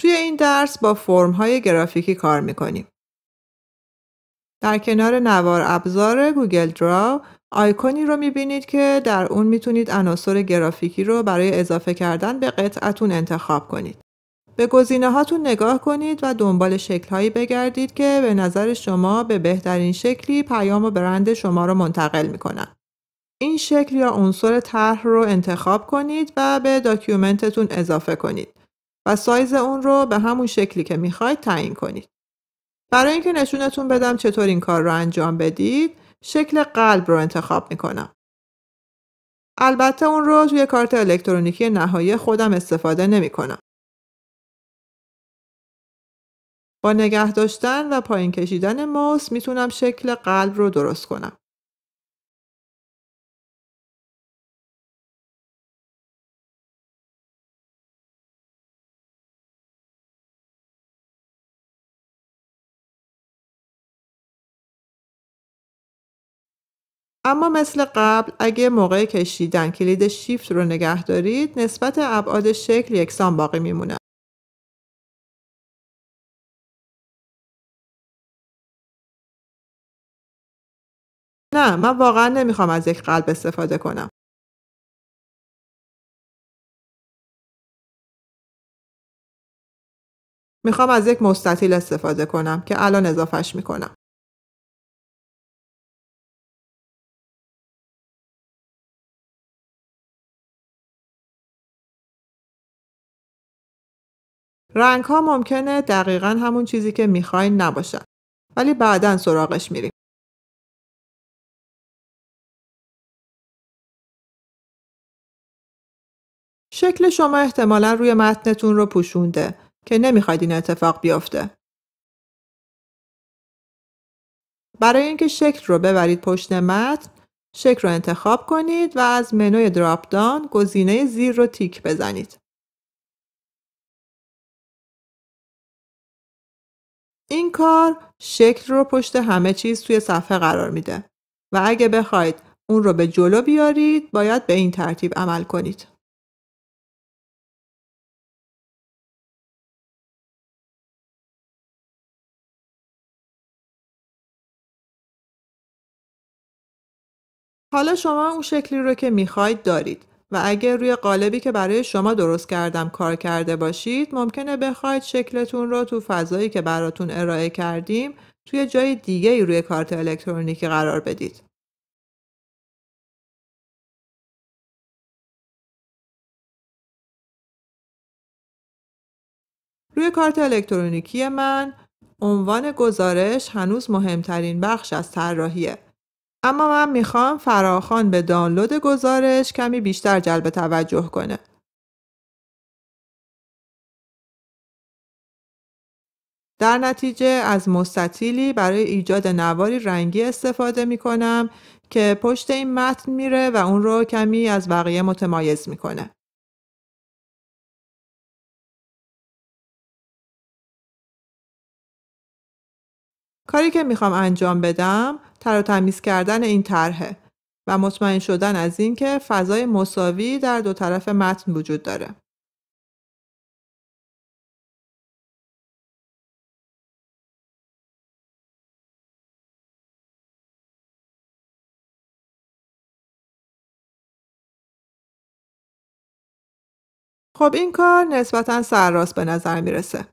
توی این درس با های گرافیکی کار میکنیم. در کنار نوار ابزار گوگل دراو آیکونی رو میبینید که در اون میتونید عناصر گرافیکی رو برای اضافه کردن به قطعتون انتخاب کنید. به گزینه هاتون نگاه کنید و دنبال هایی بگردید که به نظر شما به بهترین شکلی پیام و برند شما رو منتقل میکنن. این شکل یا عنصر طرح رو انتخاب کنید و به داکیومنتتون اضافه کنید. و سایز اون رو به همون شکلی که میخواید تعیین کنید. برای اینکه نشونتون بدم چطور این کار رو انجام بدید، شکل قلب رو انتخاب میکنم. البته اون رو توی کارت الکترونیکی نهایی خودم استفاده نمی کنم. با نگه داشتن و پایین کشیدن ماوس میتونم شکل قلب رو درست کنم. اما مثل قبل اگه موقع کشیدن کلید شیفت رو نگه دارید نسبت ابعاد شکل یکسان باقی میمونه. نه من واقعا نمیخوام از یک قلب استفاده کنم. میخوام از یک مستطیل استفاده کنم که الان اضافهش میکنم. رنگ ها ممکنه دقیقا همون چیزی که میخواین نباشن ولی بعدا سراغش میریم. شکل شما احتمالا روی متنتون رو پوشونده که نمیخواید این اتفاق بیفته. برای اینکه شکل رو ببرید پشت متن، شکل رو انتخاب کنید و از منوی دراپ دان گزینه زیر رو تیک بزنید. این کار شکل رو پشت همه چیز توی صفحه قرار میده و اگه بخواید اون رو به جلو بیارید باید به این ترتیب عمل کنید. حالا شما اون شکلی رو که میخواید دارید. و اگر روی قالبی که برای شما درست کردم کار کرده باشید ممکنه بخواید شکلتون رو تو فضایی که براتون ارائه کردیم توی جای دیگه ای روی کارت الکترونیکی قرار بدید. روی کارت الکترونیکی من عنوان گزارش هنوز مهمترین بخش از طراحیه اما من میخوام فراخان به دانلود گزارش کمی بیشتر جلب توجه کنه. در نتیجه از مستطیلی برای ایجاد نواری رنگی استفاده میکنم که پشت این متن میره و اون رو کمی از بقیه متمایز میکنه. کاری که میخوام انجام بدم تر و تمیز کردن این طرحه و مطمئن شدن از اینکه فضای مساوی در دو طرف متن وجود داره. خب این کار نسبتا سرراست به نظر میرسه.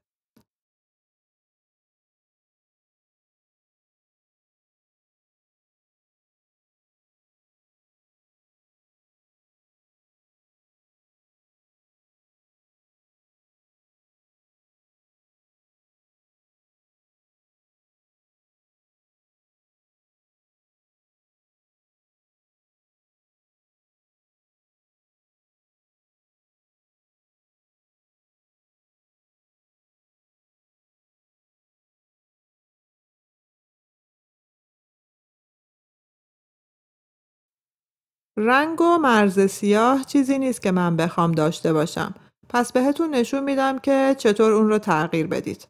رنگ و مرز سیاه چیزی نیست که من بخوام داشته باشم. پس بهتون نشون میدم که چطور اون رو تغییر بدید.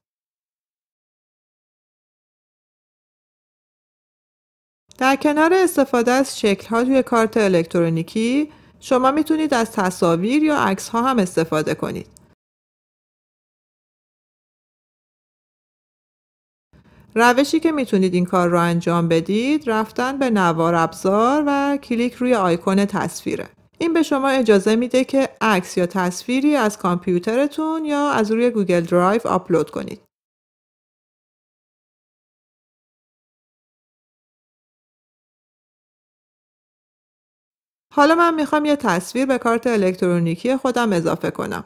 در کنار استفاده از شکل ها توی کارت الکترونیکی شما میتونید از تصاویر یا عکس ها هم استفاده کنید. روشی که میتونید این کار رو انجام بدید رفتن به نوار ابزار و کلیک روی آیکون تصویره. این به شما اجازه میده که عکس یا تصویری از کامپیوترتون یا از روی گوگل درایو آپلود کنید. حالا من میخوام یه تصویر به کارت الکترونیکی خودم اضافه کنم.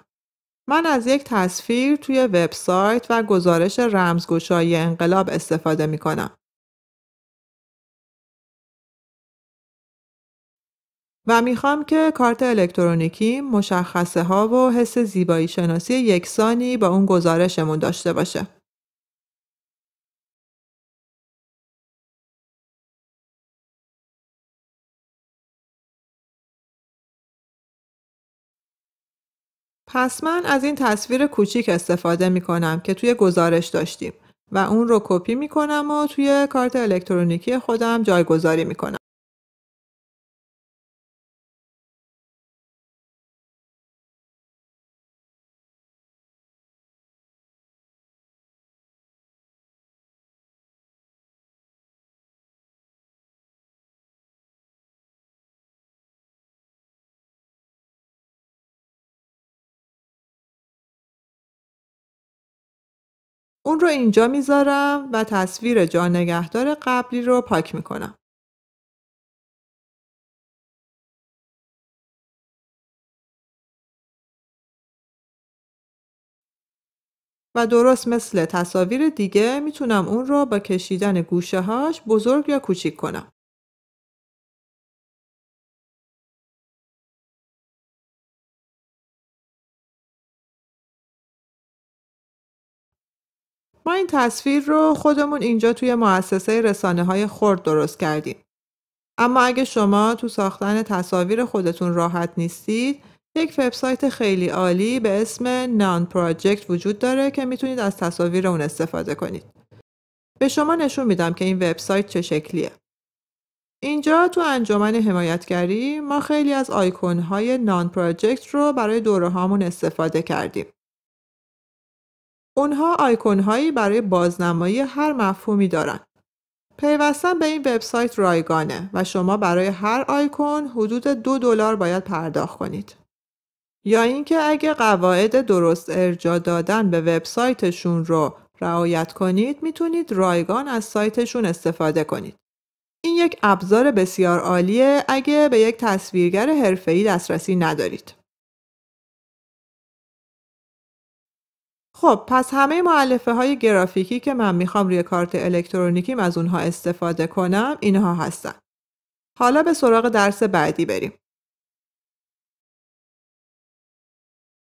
من از یک تصویر توی وبسایت و گزارش رمزگشایی انقلاب استفاده می کنم. و می خوام که کارت الکترونیکی مشخصه ها و حس زیبایی شناسی یکسانی با اون گزارشمون داشته باشه. پس من از این تصویر کوچیک استفاده می کنم که توی گزارش داشتیم و اون رو کپی می کنم و توی کارت الکترونیکی خودم جایگذاری می کنم. اون رو اینجا میذارم و تصویر جا نگهدار قبلی رو پاک میکنم. و درست مثل تصاویر دیگه میتونم اون رو با کشیدن گوشه هاش بزرگ یا کوچیک کنم. این تصویر رو خودمون اینجا توی مؤسسه رسانه های خرد درست کردیم. اما اگه شما تو ساختن تصاویر خودتون راحت نیستید، یک وبسایت خیلی عالی به اسم نان پراجکت وجود داره که میتونید از تصاویر اون استفاده کنید. به شما نشون میدم که این وبسایت چه شکلیه. اینجا تو انجمن حمایتگری ما خیلی از آیکون های نان پراجکت رو برای دوره هامون استفاده کردیم. اونها هایی برای بازنمایی هر مفهومی دارن. پیوستن به این وبسایت رایگانه و شما برای هر آیکون حدود دو دلار باید پرداخت کنید. یا اینکه اگه قواعد درست ارجا دادن به وبسایتشون رو رعایت کنید میتونید رایگان از سایتشون استفاده کنید. این یک ابزار بسیار عالیه اگه به یک تصویرگر حرفه‌ای دسترسی ندارید. خب پس همه معلفه های گرافیکی که من میخوام روی کارت الکترونیکیم از اونها استفاده کنم اینها هستن. حالا به سراغ درس بعدی بریم.